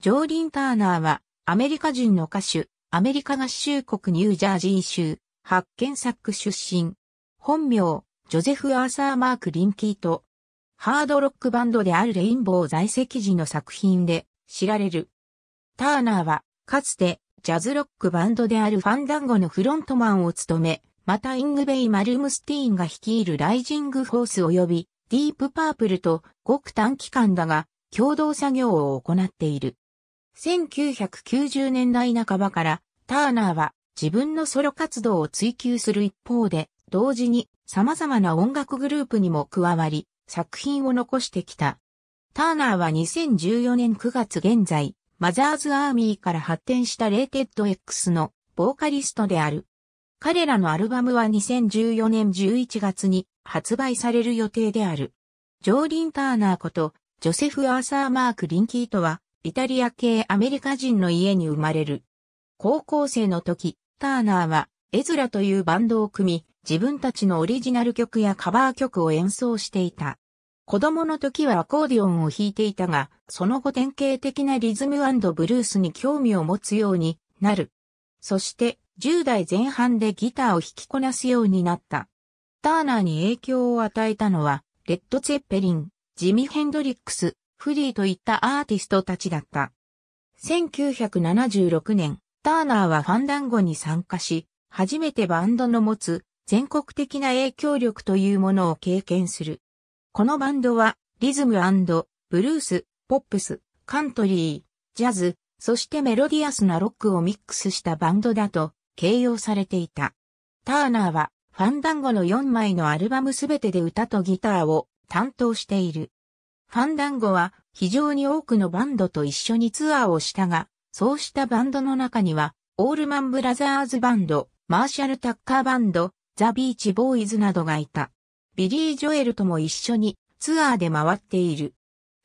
ジョーリン・ターナーは、アメリカ人の歌手、アメリカ合衆国ニュージャージー州、発見作出身。本名、ジョゼフ・アーサー・マーク・リンキーと、ハードロックバンドであるレインボー在籍時の作品で知られる。ターナーは、かつて、ジャズロックバンドであるファンダンゴのフロントマンを務め、またイングベイ・マルムスティーンが率いるライジング・フォース及び、ディープ・パープルと、ごく短期間だが、共同作業を行っている。1990年代半ばから、ターナーは自分のソロ活動を追求する一方で、同時に様々な音楽グループにも加わり、作品を残してきた。ターナーは2014年9月現在、マザーズアーミーから発展したレイテッド X のボーカリストである。彼らのアルバムは2014年11月に発売される予定である。ジョーリン・ターナーこと、ジョセフ・アーサー・マーク・リンキーとは、イタリア系アメリカ人の家に生まれる。高校生の時、ターナーは、エズラというバンドを組み、自分たちのオリジナル曲やカバー曲を演奏していた。子供の時はアコーディオンを弾いていたが、その後典型的なリズムブルースに興味を持つようになる。そして、10代前半でギターを弾きこなすようになった。ターナーに影響を与えたのは、レッド・ツェッペリン、ジミ・ヘンドリックス、フリーといったアーティストたちだった。1976年、ターナーはファンダンゴに参加し、初めてバンドの持つ全国的な影響力というものを経験する。このバンドはリズムブルース、ポップス、カントリー、ジャズ、そしてメロディアスなロックをミックスしたバンドだと形容されていた。ターナーはファンダンゴの4枚のアルバムすべてで歌とギターを担当している。ファンダンゴは非常に多くのバンドと一緒にツアーをしたが、そうしたバンドの中には、オールマンブラザーズバンド、マーシャル・タッカーバンド、ザ・ビーチ・ボーイズなどがいた。ビリー・ジョエルとも一緒にツアーで回っている。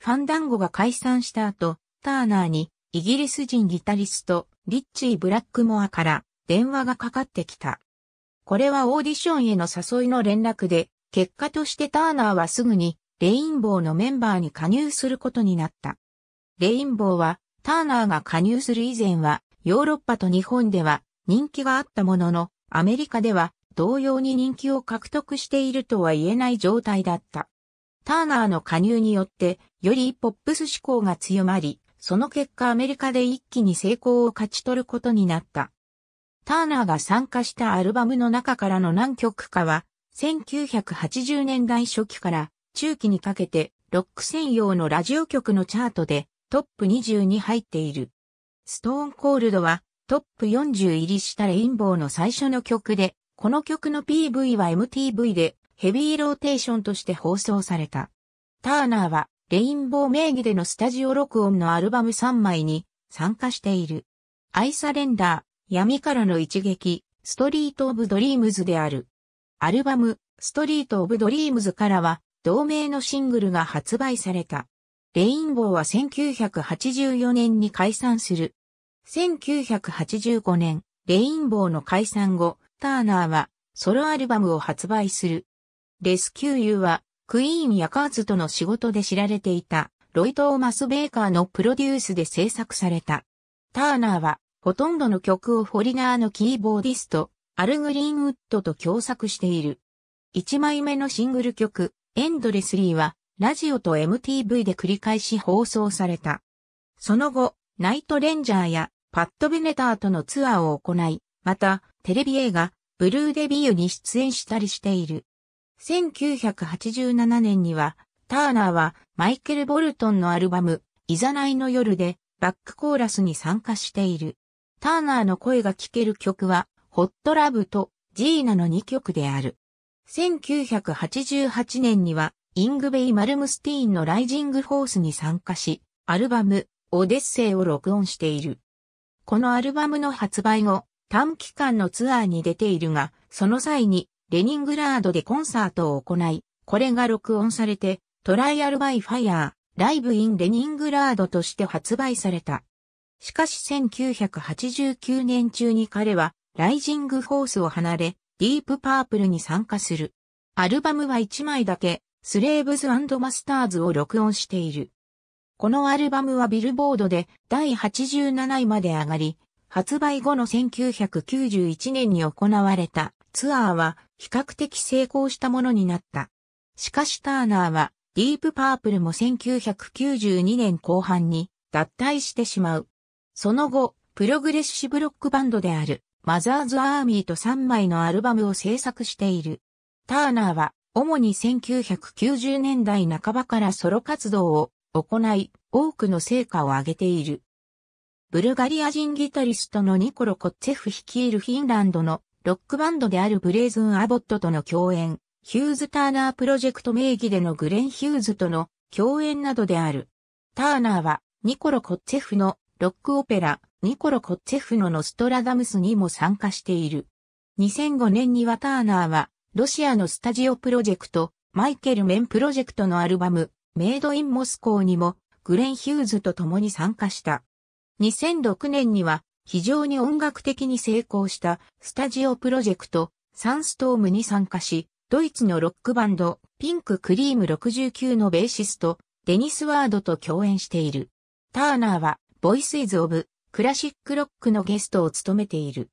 ファンダンゴが解散した後、ターナーにイギリス人ギタリスト、リッチー・ブラックモアから電話がかかってきた。これはオーディションへの誘いの連絡で、結果としてターナーはすぐにレインボーのメンバーに加入することになった。レインボーは、ターナーが加入する以前は、ヨーロッパと日本では人気があったものの、アメリカでは同様に人気を獲得しているとは言えない状態だった。ターナーの加入によって、よりポップス志向が強まり、その結果アメリカで一気に成功を勝ち取ることになった。ターナーが参加したアルバムの中からの何曲かは、1980年代初期から中期にかけてロック専用のラジオ局のチャートでトップ20に入っている。ストーンコールドはトップ40入りしたレインボーの最初の曲で、この曲の PV は MTV でヘビーローテーションとして放送された。ターナーはレインボー名義でのスタジオ録音のアルバム3枚に参加している。アイサレンダー、闇からの一撃、ストリート・オブ・ドリームズである。アルバム、ストリート・オブ・ドリームズからは、同名のシングルが発売された。レインボーは1984年に解散する。1985年、レインボーの解散後、ターナーはソロアルバムを発売する。レスキューユーはクイーンやカーズとの仕事で知られていたロイ・トーマス・ベーカーのプロデュースで制作された。ターナーはほとんどの曲をフォリナーのキーボーディスト、アル・グリーンウッドと共作している。1枚目のシングル曲、エンドレスリーは、ラジオと MTV で繰り返し放送された。その後、ナイトレンジャーやパッド・ベネターとのツアーを行い、また、テレビ映画、ブルーデビューに出演したりしている。1987年には、ターナーはマイケル・ボルトンのアルバム、イザナイの夜でバックコーラスに参加している。ターナーの声が聴ける曲は、ホットラブとジーナの2曲である。1988年には、イングベイ・マルムスティーンのライジング・フォースに参加し、アルバム、オデッセイを録音している。このアルバムの発売後、短期間のツアーに出ているが、その際に、レニングラードでコンサートを行い、これが録音されて、トライアルバイファイヤー、ライブインレニングラードとして発売された。しかし1989年中に彼は、ライジングフォースを離れ、ディープパープルに参加する。アルバムは1枚だけ、スレーブズマスターズを録音している。このアルバムはビルボードで第87位まで上がり、発売後の1991年に行われたツアーは比較的成功したものになった。しかしターナーはディープパープルも1992年後半に脱退してしまう。その後、プログレッシブロックバンドであるマザーズ・アーミーと3枚のアルバムを制作している。ターナーは、主に1990年代半ばからソロ活動を行い、多くの成果を上げている。ブルガリア人ギタリストのニコロ・コッツェフ率いるフィンランドのロックバンドであるブレイズン・アボットとの共演、ヒューズ・ターナープロジェクト名義でのグレン・ヒューズとの共演などである。ターナーはニコロ・コッツェフのロックオペラニコロ・コッツェフのノストラダムスにも参加している。2005年にはターナーは、ロシアのスタジオプロジェクト、マイケル・メンプロジェクトのアルバム、メイド・イン・モスコーにも、グレン・ヒューズと共に参加した。2006年には、非常に音楽的に成功したスタジオプロジェクト、サンストームに参加し、ドイツのロックバンド、ピンク・クリーム69のベーシスト、デニス・ワードと共演している。ターナーは、ボイスイズ・オブ、クラシックロックのゲストを務めている。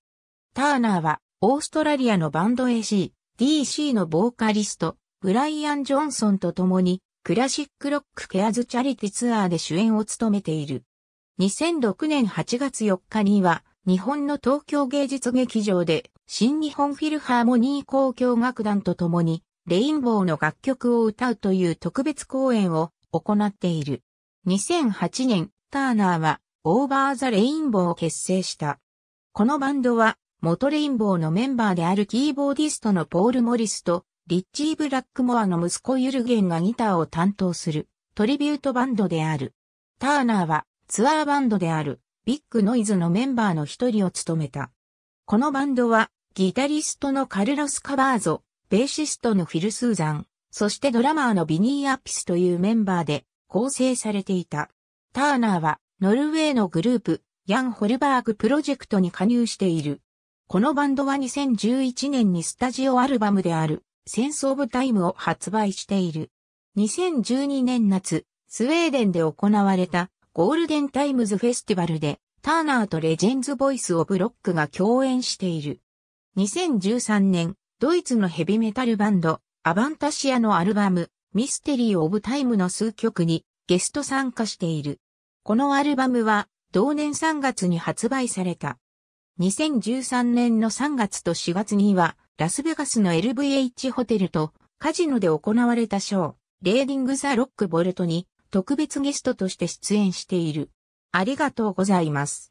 ターナーは、オーストラリアのバンド AC、DC のボーカリスト、ブライアン・ジョンソンと共に、クラシックロックケアズチャリティツアーで主演を務めている。2006年8月4日には、日本の東京芸術劇場で、新日本フィルハーモニー交響楽団と共に、レインボーの楽曲を歌うという特別公演を行っている。2008年、ターナーはオーバーザ・レインボーを結成した。このバンドは、元レインボーのメンバーであるキーボーディストのポール・モリスと、リッチー・ブラックモアの息子ユルゲンがギターを担当するトリビュートバンドである。ターナーはツアーバンドであるビッグノイズのメンバーの一人を務めた。このバンドはギタリストのカルロス・カバーゾ、ベーシストのフィル・スーザン、そしてドラマーのビニー・アピスというメンバーで構成されていた。ターナーはノルウェーのグループ、ヤン・ホルバーグプロジェクトに加入している。このバンドは2011年にスタジオアルバムである、センス・オブ・タイムを発売している。2012年夏、スウェーデンで行われたゴールデンタイムズフェスティバルで、ターナーとレジェンズ・ボイス・オブ・ロックが共演している。2013年、ドイツのヘビメタルバンド、アバンタシアのアルバム、ミステリー・オブ・タイムの数曲にゲスト参加している。このアルバムは同年3月に発売された。2013年の3月と4月にはラスベガスの LVH ホテルとカジノで行われたショー、レーディング・ザ・ロック・ボルトに特別ゲストとして出演している。ありがとうございます。